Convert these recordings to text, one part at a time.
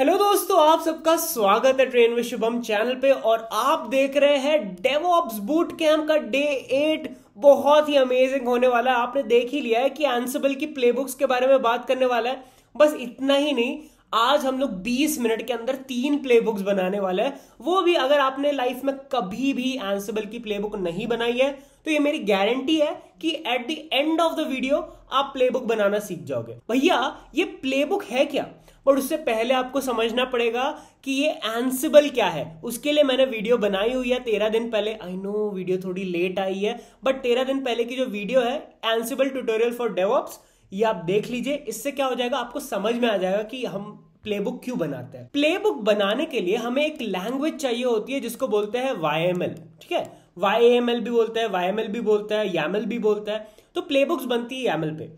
Hello दोस्तों आप सबका स्वागत है ट्रेन में शुभम चैनल पे और आप देख रहे हैं डेवोप्स बूट कैम्प का डे एट बहुत ही अमेजिंग होने वाला है आपने देख ही लिया है कि एंसेबल की प्लेबुक्स के बारे में बात करने वाला है बस इतना ही नहीं आज हम लोग 20 मिनट के अंदर तीन प्लेबुक्स बनाने वाले हैं वो भी अगर आपने लाइफ में कभी भी एंसेबल की प्लेबुक नहीं बनाई है तो ये मेरी गारंटी है कि at the end of the video आप प्लेबुक बनाना सीख जाओगे भैया ये प्लेबुक है क्या बट उससे पहले आपको समझना पड़ेगा कि ये एंसिबल क्या है उसके लिए मैंने वीडियो बनाई हुई है तेरह दिन पहले आई नो वीडियो थोड़ी लेट आई है बट तेरह दिन पहले की जो वीडियो है एंसिबल ट्यूटोरियल फॉर डेवॉप्स ये आप देख लीजिए इससे क्या हो जाएगा आपको समझ में आ जाएगा कि हम प्लेबुक क्यों बनाते हैं प्लेबुक बनाने के लिए हमें एक लैंग्वेज चाहिए होती है जिसको बोलते हैं वाईएमएल ठीक है वाईएमएल भी बोलते हैं वाईएमएल भी बोलता है यामल भी बोलता है तो प्लेबुक्स बनती है यामल पे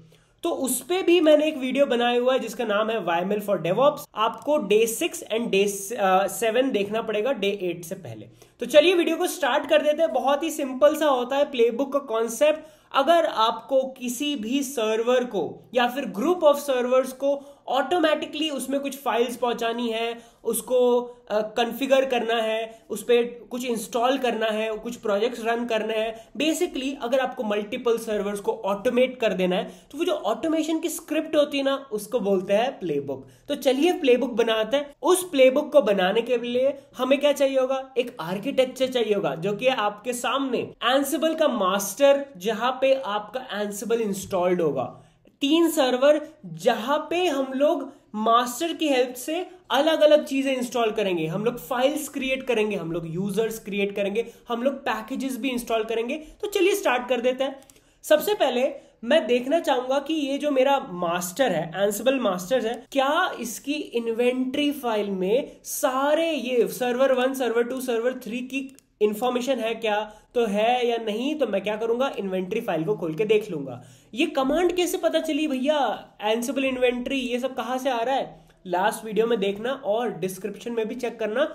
तो उस पर भी मैंने एक वीडियो बनाया हुआ है जिसका नाम है वाईएमएल फॉर डेवॉप्स आपको day six and day seven देखना पड़ेगा डे एट से पहले तो चलिए वीडियो को स्टार्ट कर देते हैं बहुत ही सिंपल सा होता है प्लेबुक का कॉन्सेप्ट अगर आपको किसी भी सर्वर को या फिर ग्रुप ऑफ सर्वर्स को ऑटोमेटिकली उसमें कुछ फाइल्स पहुंचानी है उसको कन्फिगर uh, करना है उस पर कुछ इंस्टॉल करना है कुछ प्रोजेक्ट्स रन करना है बेसिकली अगर आपको मल्टीपल सर्वर्स को ऑटोमेट कर देना है तो वो जो ऑटोमेशन की स्क्रिप्ट होती है ना उसको बोलते हैं प्लेबुक तो चलिए प्लेबुक बनाते हैं उस प्लेबुक को बनाने के लिए हमें क्या चाहिए होगा एक आर्किटेक्चर चाहिए होगा जो कि आपके सामने एंसिबल का मास्टर जहां पे आपका एंसिबल इंस्टॉल्ड होगा तीन सर्वर जहां पे हम लोग मास्टर की हेल्प से अलग अलग चीजें इंस्टॉल करेंगे हम लोग फाइल्स क्रिएट करेंगे हम लोग यूजर्स क्रिएट करेंगे हम लोग पैकेजेस भी इंस्टॉल करेंगे तो चलिए स्टार्ट कर देते हैं सबसे पहले मैं देखना चाहूंगा कि ये जो मेरा मास्टर है एंसबल मास्टर है क्या इसकी इन्वेंट्री फाइल में सारे ये server one server two server three की इन्फॉर्मेशन है क्या तो है या नहीं तो मैं क्या करूंगा इन्वेंट्री फाइल को खोल के देख लूंगा ये कमांड कैसे पता चली भैया एंसिबल इन्वेंट्री ये सब कहां से आ रहा है लास्ट वीडियो में देखना और डिस्क्रिप्शन में भी चेक करना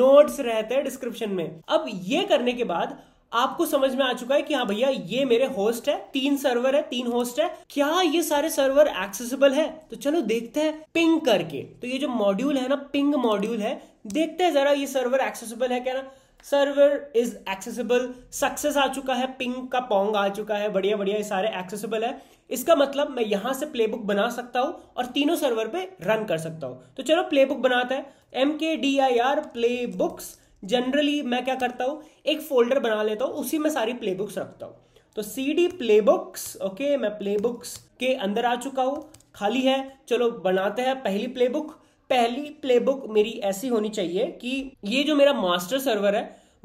नोट्स रहते हैं डिस्क्रिप्शन में अब ये करने के बाद आपको समझ में आ चुका है कि हाँ भैया ये मेरे होस्ट है तीन सर्वर है तीन होस्ट है क्या ये सारे सर्वर एक्सेसिबल है तो चलो देखते हैं पिंग करके तो ये जो मॉड्यूल है ना पिंग मॉड्यूल है देखते हैं जरा ये सर्वर एक्सेसिबल है क्या ना सर्वर इज एक्सेसिबल सक्सेस आ चुका है पिंग का पोंग आ चुका है बढ़िया बढ़िया ये सारे एक्सेसिबल है इसका मतलब मैं यहां से प्लेबुक बना सकता हूं और तीनों सर्वर पे रन कर सकता हूं तो चलो प्लेबुक बनाते हैं M K D I R playbooks generally मैं क्या करता हूं एक फोल्डर बना लेता हूं उसी में सारी प्ले बुक्स रखता हूं तो C D playbooks okay मैं प्ले बुक्स के अंदर आ चुका हूं खाली है चलो बनाते हैं पहली प्ले बुक पहली प्लेबुक मेरी ऐसी होनी चाहिए कि ये जो मेरा मास्टर सर्वर है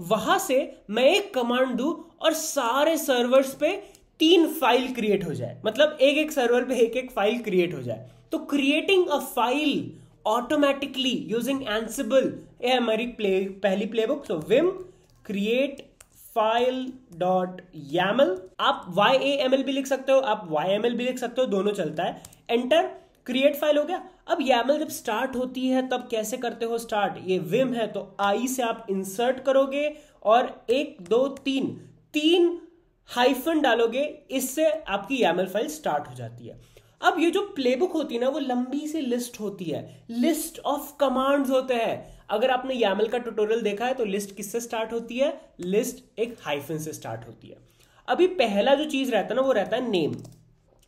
वहां से मैं एक कमांड दू और सारे सर्वर्स पे तीन फाइल क्रिएट हो जाए मतलब एक एक सर्वर पे एक एक फाइल क्रिएट हो जाए तो creating a file automatically using Ansible ये हमारी प्ले पहली प्लेबुक तो vim create file dot YAML आप वाई ए एम एल भी लिख सकते हो आप वाई एम एल भी लिख सकते हो दोनों चलता है एंटर क्रिएट फाइल हो गया अब यामल जब स्टार्ट होती है तब कैसे करते हो स्टार्ट ये विम है तो आई से आप इंसर्ट करोगे और एक दो तीन तीन हाइफन डालोगे इससे आपकी यामल फाइल स्टार्ट हो जाती है अब ये जो प्लेबुक होती है ना वो लंबी सी लिस्ट होती है लिस्ट ऑफ कमांड्स होते हैं अगर आपने यामल का ट्यूटोरियल देखा है तो लिस्ट किससे स्टार्ट होती है लिस्ट एक हाइफन से स्टार्ट होती है अभी पहला जो चीज रहता है ना वो रहता है नेम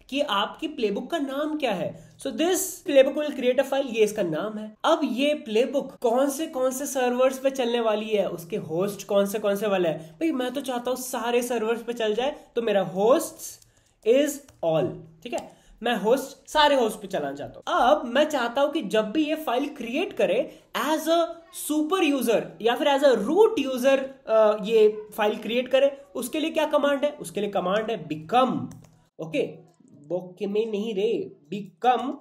कि आपकी प्लेबुक का नाम क्या है so this playbook will create a file ये इसका नाम है अब ये प्लेबुक कौन से कौन से सर्वर्स पे चलने वाली है उसके होस्ट कौन से कौन से वाले है भाई मैं तो चाहता हूं सारे सर्वर्स पे चल जाए तो मेरा होस्ट इज ऑल ठीक है मैं होस्ट सारे होस्ट पे चलाना चाहता हूं अब मैं चाहता हूं कि जब भी ये फाइल क्रिएट करे एज अ सुपर यूजर या फिर एज अ रूट यूजर ये फाइल क्रिएट करे उसके लिए क्या कमांड है उसके लिए कमांड है बिकम ओके okay, बोके में नहीं रे बिकम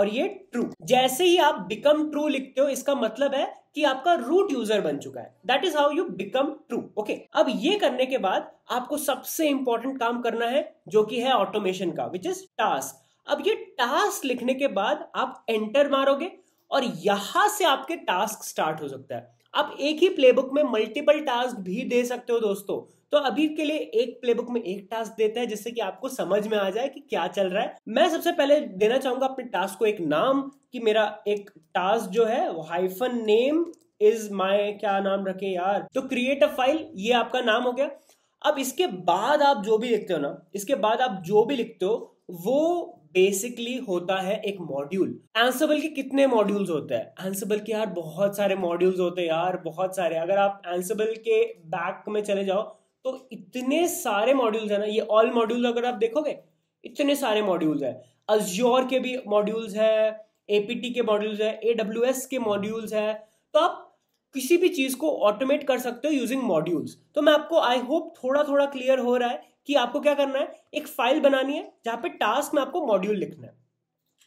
और ये ट्रू जैसे ही आप बिकम ट्रू लिखते हो इसका मतलब है कि आपका रूट यूजर बन चुका है that is how you become true okay अब ये करने के बाद आपको सबसे इंपॉर्टेंट काम करना है जो कि है ऑटोमेशन का विच इज टास्क अब ये टास्क लिखने के बाद आप एंटर मारोगे और यहां से आपके टास्क स्टार्ट हो सकता है आप एक ही प्लेबुक में मल्टीपल टास्क भी दे सकते हो दोस्तों तो अभी के लिए एक प्लेबुक में एक टास्क देता है जिससे कि आपको समझ में आ जाए कि क्या चल रहा है मैं सबसे पहले देना चाहूंगा अपने टास्क को एक नाम कि मेरा एक टास्क जो है हाइफन नेम इज माय क्या नाम रखे यार तो क्रिएट अ फाइल ये आपका नाम हो गया अब इसके बाद आप जो भी लिखते हो ना इसके बाद आप जो भी लिखते हो वो बेसिकली होता है एक मॉड्यूल एंसबल के कितने मॉड्यूल्स होते हैं एंसबल के यार बहुत सारे मॉड्यूल्स होते हैं यार बहुत सारे अगर आप एंसबल के बैक में चले जाओ तो इतने सारे मॉड्यूल्स है ना ये ऑल मॉड्यूल अगर आप देखोगे इतने सारे मॉड्यूल्स है अज्योर के भी मॉड्यूल्स है एपीटी के मॉड्यूल्स है एडब्ल्यूएस के मॉड्यूल्स है तो आप किसी भी चीज़ को ऑटोमेट कर सकते हो यूजिंग मॉड्यूल्स तो मैं आपको आई होप थोड़ा थोड़ा क्लियर हो रहा है कि आपको क्या करना है एक फाइल बनानी है जहां पे टास्क में आपको मॉड्यूल लिखना है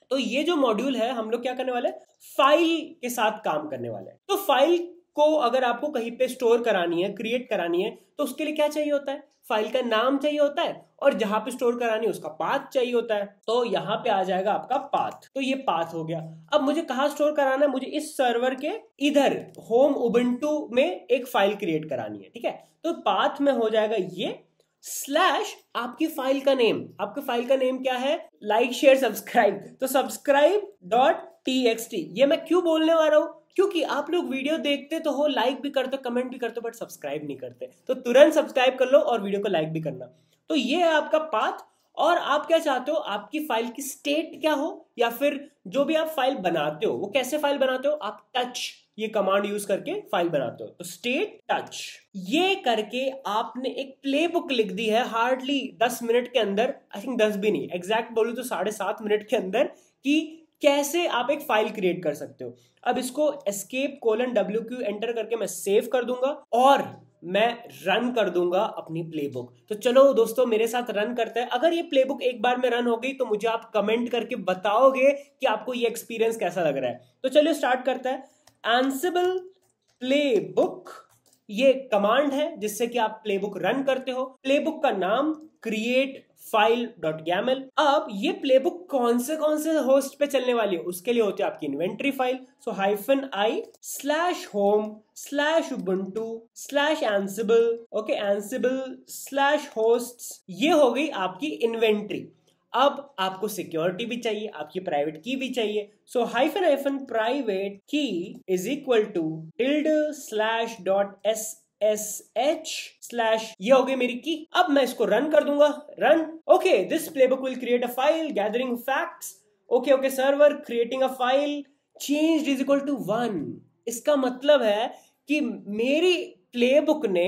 तो ये जो मॉड्यूल है हम लोग क्या करने वाले फाइल के साथ काम करने वाले हैं तो फाइल को अगर आपको कहीं पे स्टोर करानी है क्रिएट करानी है तो उसके लिए क्या चाहिए होता है फाइल का नाम चाहिए होता है और जहां पे स्टोर करानी है उसका पाथ चाहिए होता है तो यहाँ पे आ जाएगा आपका पाथ तो ये पाथ हो गया अब मुझे कहा स्टोर कराना है मुझे इस सर्वर के इधर होम उबंटू में एक फाइल क्रिएट करानी है ठीक है तो पाथ में हो जाएगा ये स्लैश आपकी फाइल का नेम आपके फाइल का नेम क्या है लाइक शेयर सब्सक्राइब तो subscribe dot T X T ये मैं क्यों बोलने वाला हूं क्योंकि आप लोग वीडियो देखते तो हो लाइक भी करते कमेंट भी करते हो बट सब्सक्राइब नहीं करते तो तुरंत सब्सक्राइब कर लो और वीडियो को लाइक भी करना तो ये है आपका पाथ और आप क्या चाहते हो आपकी फाइल की स्टेट क्या हो या फिर जो भी आप फाइल बनाते हो वो कैसे फाइल बनाते हो आप टच ये कमांड यूज करके फाइल बनाते हो तो स्टेट टच ये करके आपने एक प्ले बुक लिख दी है हार्डली दस मिनट के अंदर आई थिंक दस भी नहीं एग्जैक्ट बोलू तो साढ़े सात मिनट के अंदर कि कैसे आप एक फाइल क्रिएट कर सकते हो अब इसको escape colon W Q enter करके मैं सेव कर दूंगा और मैं रन कर दूंगा अपनी प्लेबुक तो चलो दोस्तों मेरे साथ रन करते हैं अगर ये प्लेबुक एक बार में रन हो गई तो मुझे आप कमेंट करके बताओगे कि आपको ये एक्सपीरियंस कैसा लग रहा है तो चलिए स्टार्ट करते हैं एंसिबल बुक ये कमांड है जिससे कि आप प्लेबुक रन करते हो प्लेबुक का नाम क्रिएट फाइल डॉट गैमल अब ये प्लेबुक कौन से कौन से होस्ट पे चलने वाली है उसके लिए होती है आपकी inventory file so hyphen I slash home slash Ubuntu slash Ansible okay Ansible slash host ये हो गई आपकी इन्वेंट्री अब आपको सिक्योरिटी भी चाहिए आपकी प्राइवेट की भी चाहिए so hyphen hyphen private key is equal to tilde slash dot S S H slash ये हो गई मेरी की अब मैं इसको रन कर दूंगा run okay this playbook will create a file gathering facts okay okay server creating a file change is equal to one इसका मतलब है कि मेरी प्लेबुक ने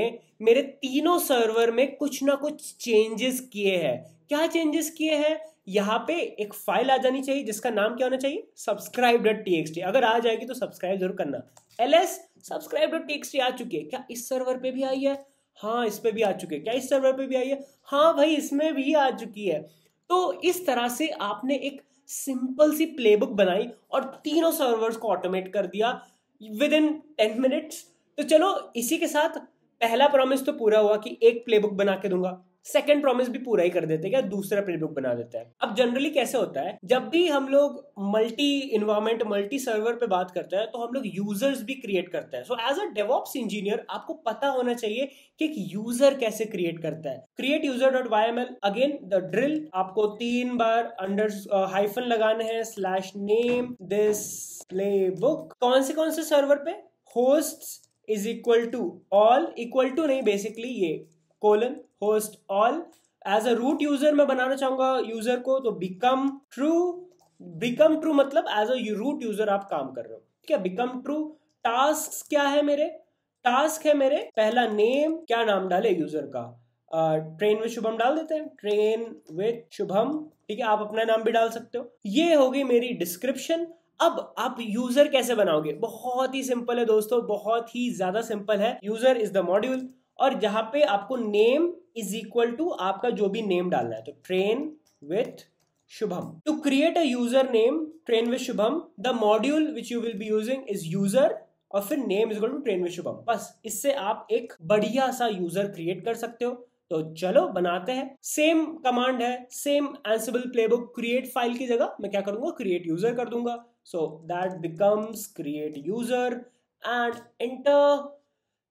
मेरे तीनों सर्वर में कुछ ना कुछ चेंजेस किए हैं क्या चेंजेस किए हैं यहाँ पे एक फाइल आ जानी चाहिए जिसका नाम क्या होना चाहिए सब्सक्राइब डॉट टी अगर आ जाएगी तो सब्सक्राइब जरूर करना L S subscribe dot T आ चुकी है क्या इस सर्वर पे भी आई है हाँ इस पे भी आ चुकी है क्या इस सर्वर पे भी आई है हाँ भाई इसमें भी आ चुकी है तो इस तरह से आपने एक सिंपल सी प्लेबुक बनाई और तीनों सर्वर्स को ऑटोमेट कर दिया विद इन टेन मिनट्स तो चलो इसी के साथ पहला प्रॉमिस तो पूरा हुआ कि एक प्लेबुक बना के दूंगा सेकंड प्रॉमिस भी पूरा ही कर देते हैं क्या दूसरा प्लेबुक बना देता है अब जनरली कैसे होता है जब भी हम लोग मल्टी इन्वायरमेंट मल्टी सर्वर पे बात करते हैं तो हम लोग यूजर्स भी क्रिएट करते हैं so as a DevOps engineer आपको पता होना चाहिए कि एक यूजर कैसे क्रिएट करता है create user dot Y M L again the drill आपको तीन बार अंडर हाइफन uh, लगाने हैं slash name this playbook कौन से कौन से सर्वर पे host is equal to all equal to नहीं बेसिकली ये colon host all as a root user मैं बनाना चाहूंगा यूजर को तो बिकम ट्रू बिकम ट्रू मतलब एज अ रूट यूजर आप काम कर रहे हो ठीक है बिकम ट्रू टास्क क्या है मेरे टास्क है मेरे पहला नेम क्या नाम डाले यूजर का ट्रेन विद शुभम डाल देते हैं ट्रेन विद शुभम ठीक है आप अपना नाम भी डाल सकते हो ये होगी मेरी डिस्क्रिप्शन अब आप यूजर कैसे बनाओगे बहुत ही सिंपल है दोस्तों बहुत ही ज्यादा सिंपल है यूजर इज द मॉड्यूल और जहां पे आपको नेम इज इक्वल टू आपका जो भी नेम डालना है तो train with Shubham to create a user name train with Shubham the module which you will be using is user और फिर name is to train with Shubham बस इससे आप एक बढ़िया सा यूजर क्रिएट कर सकते हो तो चलो बनाते हैं सेम कमांड है same Ansible playbook create file की जगह मैं क्या करूंगा क्रिएट यूजर कर दूंगा so that becomes create user and enter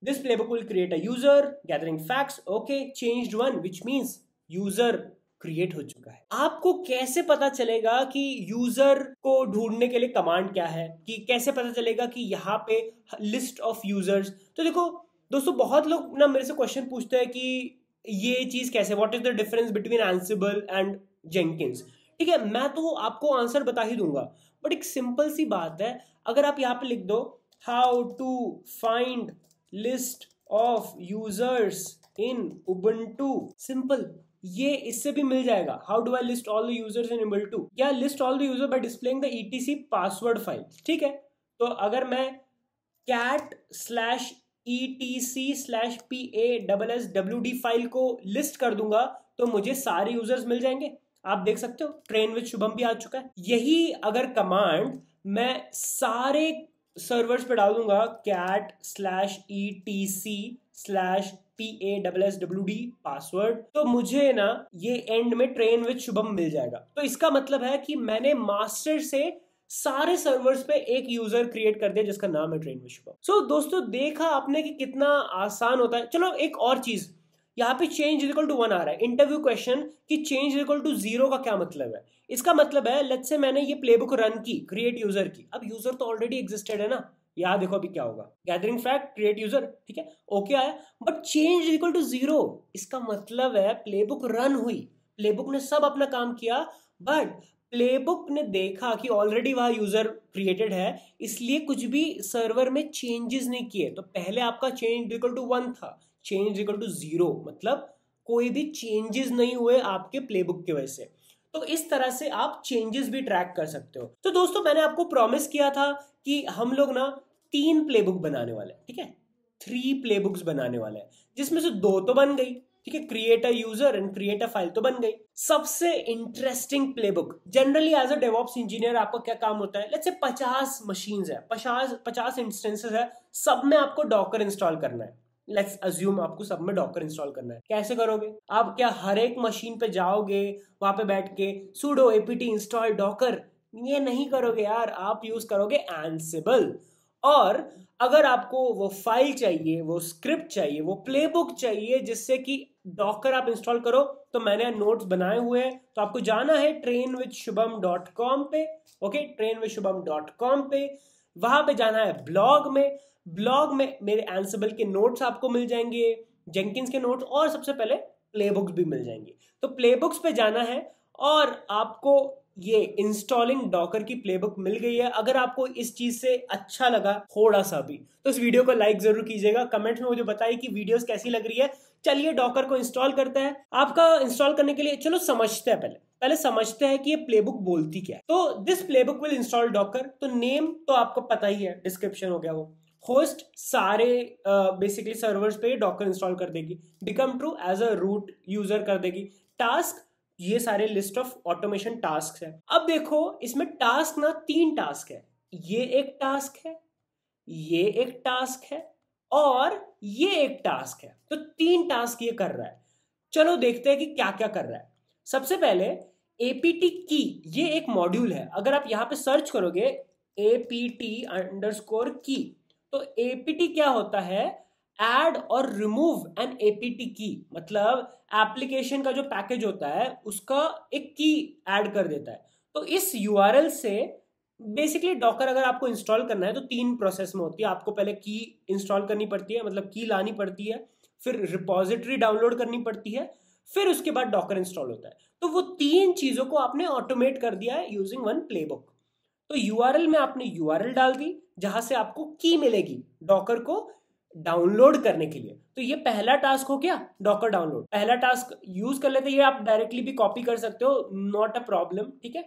This playbook will create a user gathering facts. Okay, changed one, which means user create हो चुका है आपको कैसे पता चलेगा कि यूजर को ढूंढने के लिए कमांड क्या है कि कैसे पता चलेगा कि यहाँ पे लिस्ट ऑफ यूजर्स तो देखो दोस्तों बहुत लोग ना मेरे से क्वेश्चन पूछते हैं कि ये चीज कैसे what is the difference between Ansible and Jenkins ठीक है मैं तो आपको आंसर बता ही दूंगा बट एक सिंपल सी बात है अगर आप यहाँ पे लिख दो how to find list of users in Ubuntu simple ये इससे भी मिल जाएगा how do I list all the users in Ubuntu या list all the user by displaying the ETC password file ठीक है तो अगर मैं cat slash E T C slash P A double S W D file को list कर दूंगा तो मुझे सारे यूजर्स मिल जाएंगे आप देख सकते हो ट्रेन विद शुभम भी आ चुका है यही अगर कमांड मैं सारे सर्वर्स पे डाल दूंगा cat slash E T C slash P A double S W D password तो मुझे ना ये एंड में ट्रेन विद शुभम मिल जाएगा तो इसका मतलब है कि मैंने मास्टर से सारे सर्वर्स पे एक यूजर क्रिएट कर दिया जिसका नाम है train with Shubham so so, दोस्तों देखा आपने कि कितना आसान होता है चलो एक और चीज यहाँ पे change is equal to one आ रहा है इंटरव्यू क्वेश्चन की change is equal to zero का क्या मतलब है इसका मतलब है लेट से मैंने ये प्लेबुक रन की क्रिएट यूजर की अब यूजर तो ऑलरेडी एग्जिस्टेड है ना यहाँ देखो अभी क्या होगा गैदरिंग फैक्ट क्रिएट यूजर ठीक है ओके आया but change is equal to zero इसका मतलब है प्लेबुक रन हुई प्लेबुक ने सब अपना काम किया बट प्लेबुक ने देखा कि ऑलरेडी वहाँ यूजर क्रिएटेड है इसलिए कुछ भी सर्वर में चेंजेस नहीं किए तो पहले आपका चेंज इक्वल टू वन था change is equal to zero मतलब कोई भी चेंजेस नहीं हुए आपके प्लेबुक की वजह से तो इस तरह से आप चेंजेस भी ट्रैक कर सकते हो तो दोस्तों मैंने आपको प्रॉमिस किया था कि हम लोग ना तीन प्लेबुक बनाने वाले हैं ठीक है थ्री प्लेबुक्स बनाने वाले हैं जिसमें से दो तो बन गई ठीक है create a user and create a file तो बन गई सबसे interesting playbook generally as a DevOps engineer आपका क्या काम होता है लेट्स से पचास मशीन है पचास पचास इंस्टेंसेस है सब में आपको डॉकर इंस्टॉल करना है लेट्स अज्यूम आपको सब में डॉकर इंस्टॉल करना है कैसे करोगे आप क्या हर एक मशीन पे जाओगे वहां पे बैठ के सूडो एपीटी इंस्टॉल डॉकर ये नहीं करोगे यार आप यूज करोगे एंसिबल और अगर आपको वो फाइल चाहिए वो स्क्रिप्ट चाहिए वो प्लेबुक चाहिए जिससे कि डॉकर आप इंस्टॉल करो तो मैंने नोट्स बनाए हुए हैं तो आपको जाना है train with Shubham dot com पे okay train with Shubham dot com पे वहां पे जाना है ब्लॉग में ब्लॉग में मेरे एंसबल के नोट्स आपको मिल जाएंगे जेंकिंस के नोट्स और सबसे पहले प्ले बुक्स भी मिल जाएंगे तो प्ले बुक्स पे जाना है और आपको ये इंस्टॉलिंग डॉकर की प्लेबुक मिल गई है अगर आपको इस चीज से अच्छा लगा थोड़ा सा भी तो इस वीडियो को लाइक जरूर कीजिएगा कमेंट में मुझे बताइए कि वीडियोस कैसी लग रही है चलिए डॉकर को इंस्टॉल करते हैं आपका इंस्टॉल करने के लिए चलो समझते हैं पहले पहले समझते हैं कि ये प्लेबुक बोलती क्या है तो this playbook will install Docker तो नेम तो आपको पता ही है डिस्क्रिप्शन हो गया वो होस्ट सारे बेसिकली सर्वर्स पे डॉकर इंस्टॉल कर देगी become true as a root user कर देगी टास्क ये सारे लिस्ट ऑफ ऑटोमेशन टास्क है अब देखो इसमें टास्क ना तीन टास्क है ये एक टास्क है ये एक टास्क है और ये एक टास्क है तो तीन टास्क ये कर रहा है चलो देखते हैं कि क्या क्या कर रहा है सबसे पहले एपीटी की ये एक मॉड्यूल है अगर आप यहां पे सर्च करोगे एपीटी अंडरस्कोर की तो एपीटी क्या होता है एड और रिमूव एन एपीटी की मतलब एप्लीकेशन का जो पैकेज होता है उसका एक की एड कर देता है तो इस यूआरएल से बेसिकली डॉकर अगर आपको इंस्टॉल करना है तो तीन प्रोसेस में होती है आपको पहले की इंस्टॉल करनी पड़ती है मतलब की लानी पड़ती है फिर रिपोजिटरी डाउनलोड करनी पड़ती है फिर उसके बाद डॉकर इंस्टॉल होता है तो वो तीन चीज़ों को आपने ऑटोमेट कर दिया है यूजिंग वन प्लेबुक तो यू में आपने यू डाल दी जहां से आपको की मिलेगी डॉकर को डाउनलोड करने के लिए तो ये पहला टास्क हो गया डॉकर डाउनलोड पहला टास्क यूज कर लेते ये आप डायरेक्टली भी कॉपी कर सकते हो नॉट अ प्रॉब्लम ठीक है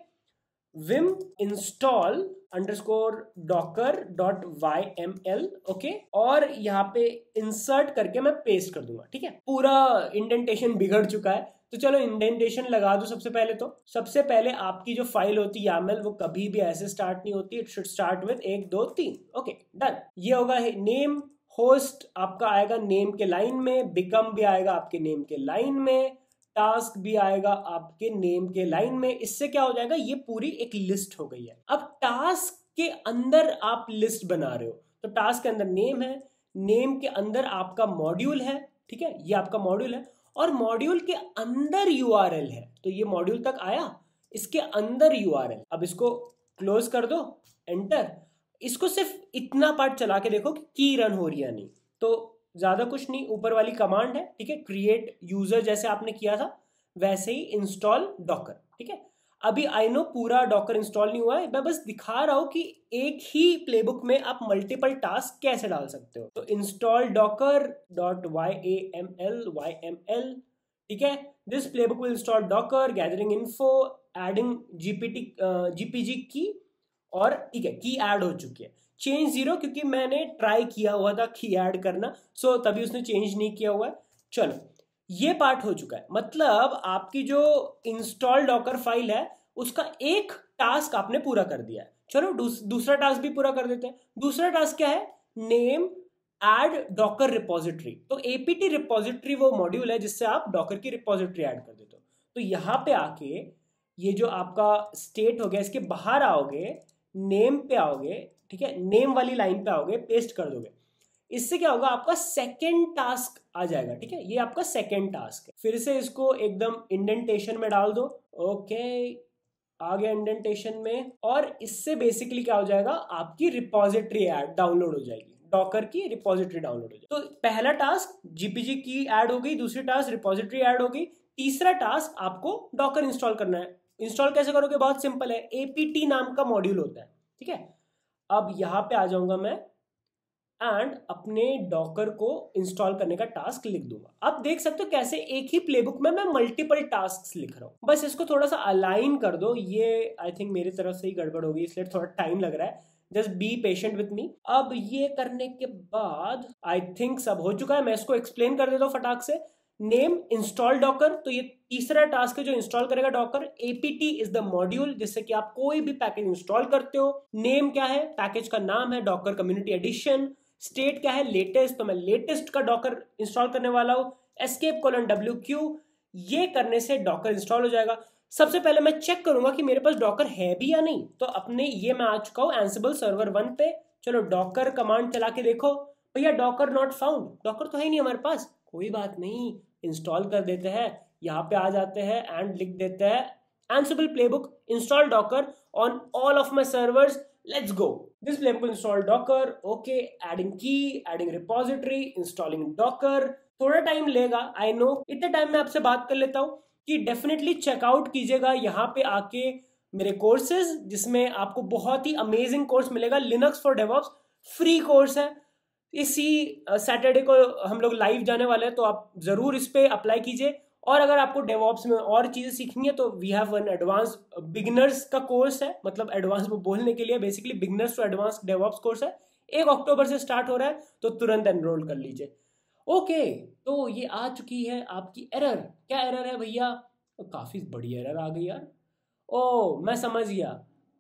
विम इंस्टॉल अंडर स्कोर डॉकर डॉट वाई एम एल ओके और यहाँ पे इंसर्ट करके मैं पेस्ट कर दूंगा ठीक है पूरा इंडेंटेशन बिगड़ चुका है तो चलो इंडेंटेशन लगा दो सबसे पहले तो सबसे पहले आपकी जो फाइल होती है यामल वो कभी भी ऐसे स्टार्ट नहीं होती इट शुड स्टार्ट विद एक दो तीन ओके डन ये होगा नेम होस्ट आपका आएगा नेम के लाइन में बिकम भी आएगा आपके नेम के लाइन में टास्क भी आएगा आपके नेम के लाइन में इससे क्या हो जाएगा ये पूरी एक लिस्ट हो गई है अब टास्क के अंदर आप लिस्ट बना रहे हो तो टास्क के अंदर नेम है नेम के अंदर आपका मॉड्यूल है ठीक है ये आपका मॉड्यूल है और मॉड्यूल के अंदर यू है तो ये मॉड्यूल तक आया इसके अंदर यू अब इसको क्लोज कर दो एंटर इसको सिर्फ इतना पार्ट चला के देखो कि की रन हो रही या नहीं तो ज़्यादा कुछ नहीं ऊपर वाली कमांड है ठीक है क्रिएट यूजर जैसे आपने किया था वैसे ही इंस्टॉल डॉकर ठीक है अभी आई नो पूरा डॉकर इंस्टॉल नहीं हुआ है मैं बस दिखा रहा हूँ कि एक ही प्लेबुक में आप मल्टीपल टास्क कैसे डाल सकते हो तो install Docker dot Y A M L Y M L ठीक है this playbook will install Docker gathering info adding GPT GPG key और ठीक है की एड हो चुकी है चेंज जीरो क्योंकि मैंने ट्राई किया हुआ था की एड करना सो so, तभी उसने चेंज नहीं किया हुआ है चलो ये पार्ट हो चुका है मतलब आपकी जो इंस्टॉल डॉकर फाइल है उसका एक टास्क आपने पूरा कर दिया है चलो दूसरा टास्क भी पूरा कर देते हैं दूसरा टास्क क्या है नेम एड डॉकर रिपोजिटरी तो एपीटी रिपोजिटरी वो मॉड्यूल है जिससे आप डॉकर की रिपोजिटरी एड कर देते हो तो यहां पे आके ये जो आपका स्टेट हो गया इसके बाहर आओगे नेम पे आओगे ठीक है नेम वाली लाइन पे आओगे पेस्ट कर दोगे इससे क्या होगा आपका सेकेंड टास्क आ जाएगा ठीक है ये आपका सेकेंड टास्क है फिर से इसको एकदम इंडेंटेशन में डाल दो ओके आ गया इंडेंटेशन में और इससे बेसिकली क्या हो जाएगा आपकी रिपोजिटरी ऐड डाउनलोड हो जाएगी डॉकर की रिपोजिटरी डाउनलोड हो जाएगी तो पहला टास्क जीपीजी की ऐड हो गई दूसरी टास्क रिपोजिटरी ऐड हो गई तीसरा टास्क आपको डॉकर इंस्टॉल करना है इंस्टॉल कैसे करोगे बहुत सिंपल है एपीटी नाम का मॉड्यूल होता है ठीक है अब यहां पे आ जाऊंगा मैं एंड अपने डॉकर को इंस्टॉल करने का टास्क लिख दूंगा आप देख सकते हो कैसे एक ही प्लेबुक में मैं मल्टीपल टास्क लिख रहा हूँ बस इसको थोड़ा सा अलाइन कर दो ये आई थिंक मेरी तरफ से ही गड़बड़ होगी इसलिए थोड़ा टाइम लग रहा है just be patient with me अब ये करने के बाद आई थिंक सब हो चुका है मैं इसको एक्सप्लेन कर देता हूँ फटाक से नेम इंस्टॉल डॉकर तो ये तीसरा टास्क है जो इंस्टॉल करेगा Docker APT is the module जिससे कि आप कोई भी पैकेज इंस्टॉल करते हो नेम क्या है पैकेज का नाम है डॉकर कम्युनिटी एडिशन स्टेट क्या है लेटेस्ट तो मैं लेटेस्ट का डॉकर इंस्टॉल करने वाला हूं एस्केप कॉलन डब्ल्यू क्यू ये करने से डॉकर इंस्टॉल हो जाएगा सबसे पहले मैं चेक करूंगा कि मेरे पास डॉकर है भी या नहीं तो अपने ये मैं आ चुका हूं एंसिबल सर्वर वन पे चलो डॉकर कमांड चला के देखो भैया डॉकर नॉट फाउंड डॉकर तो है ही नहीं हमारे पास कोई बात नहीं इंस्टॉल कर देते हैं यहाँ पे आ जाते हैं एंड लिख देते हैं Ansible playbook install Docker on all of my servers Let's go. This will install Docker. Okay, adding key, adding repository, installing Docker. थोड़ा टाइम लेगा आई नो इतने टाइम में आपसे बात कर लेता हूँ कि डेफिनेटली चेकआउट कीजिएगा यहाँ पे आके मेरे कोर्सेज जिसमें आपको बहुत ही अमेजिंग कोर्स मिलेगा Linux for DevOps free course है इसी सैटरडे को हम लोग लाइव जाने वाले हैं तो आप ज़रूर इस पर अप्लाई कीजिए और अगर आपको डेवॉप्स में और चीज़ें सीखनी है तो we have one advance beginners का कोर्स है मतलब एडवांस में बोलने के लिए basically beginners to advance DevOps course है एक अक्टूबर से स्टार्ट हो रहा है तो तुरंत एनरोल कर लीजिए ओके तो ये आ चुकी है आपकी एरर क्या एरर है भैया काफ़ी बड़ी एरर आ गई यार ओ मैं समझ गया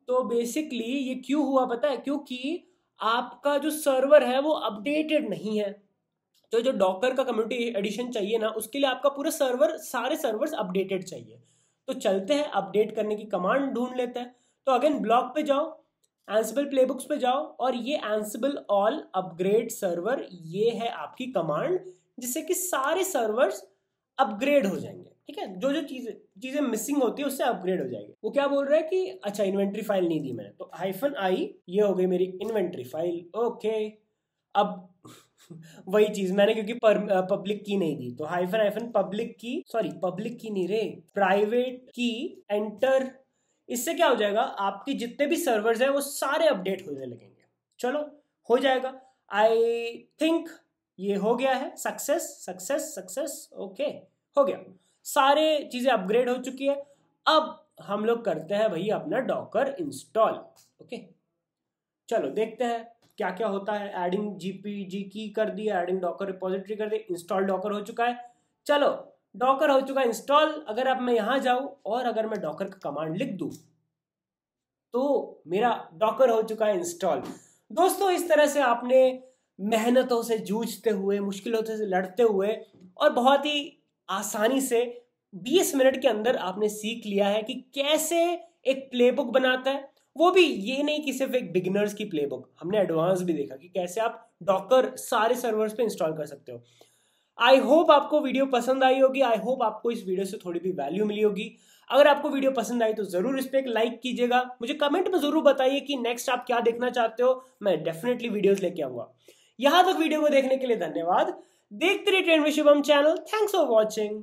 तो बेसिकली ये क्यों हुआ पता है क्योंकि आपका जो सर्वर है वो अपडेटेड नहीं है तो जो जो डॉकर का कम्युनिटी एडिशन चाहिए ना उसके लिए आपका पूरा सर्वर सारे सर्वर्स अपडेटेड चाहिए तो चलते हैं अपडेट करने की कमांड ढूंढ लेते हैं तो अगेन ब्लॉग पे जाओ एंसिबल बुक्स पे जाओ और ये एंसिबल ऑल अपग्रेड सर्वर ये है आपकी कमांड जिससे कि सारे सर्वर्स अपग्रेड हो जाएंगे ठीक है जो जो चीज़ें चीज़ें मिसिंग होती है उससे अपग्रेड हो जाएगी वो क्या बोल रहा है कि अच्छा इन्वेंट्री फाइल नहीं दी मैंने तो हाइफन आई ये हो गई मेरी इन्वेंट्री फाइल ओके अब वही चीज मैंने क्योंकि पब्लिक की नहीं दी तो hyphen hyphen public key sorry public key नहीं रे प्राइवेट की एंटर इससे क्या हो जाएगा आपके जितने भी सर्वर्स हैं वो सारे अपडेट होने लगेंगे चलो हो जाएगा आई थिंक ये हो गया है सक्सेस सक्सेस सक्सेस ओके हो गया सारे चीज़ें अपग्रेड हो चुकी है अब हम लोग करते हैं भाई अपना डॉकर इंस्टॉल ओके चलो देखते हैं क्या क्या होता है एडिंग जीपीजी की कर दी एडिंग डॉकर रिपोजिटरी कर दी इंस्टॉल डॉकर हो चुका है चलो डॉकर हो चुका है इंस्टॉल अगर अब मैं यहां जाऊं और अगर मैं डॉकर का कमांड लिख दू तो मेरा डॉकर हो चुका है इंस्टॉल दोस्तों इस तरह से आपने मेहनतों से जूझते हुए मुश्किलों से लड़ते हुए और बहुत ही आसानी से 20 मिनट के अंदर आपने सीख लिया है कि कैसे एक प्लेबुक बनाता है वो भी ये नहीं कि सिर्फ एक बिगिनर्स की प्लेबुक हमने एडवांस भी देखा कि कैसे आप डॉकर सारे सर्वर्स पे इंस्टॉल कर सकते हो आई होप आपको वीडियो पसंद आई होगी आई होप आपको इस वीडियो से थोड़ी भी वैल्यू मिली होगी अगर आपको वीडियो पसंद आई तो जरूर इस पर एक लाइक कीजिएगा मुझे कमेंट में जरूर बताइए कि नेक्स्ट आप क्या देखना चाहते हो मैं डेफिनेटली वीडियोस लेके आऊंगा यहां तक वीडियो को देखने के लिए धन्यवाद देखते रहिए ट्रेन में Shubham channel thanks for watching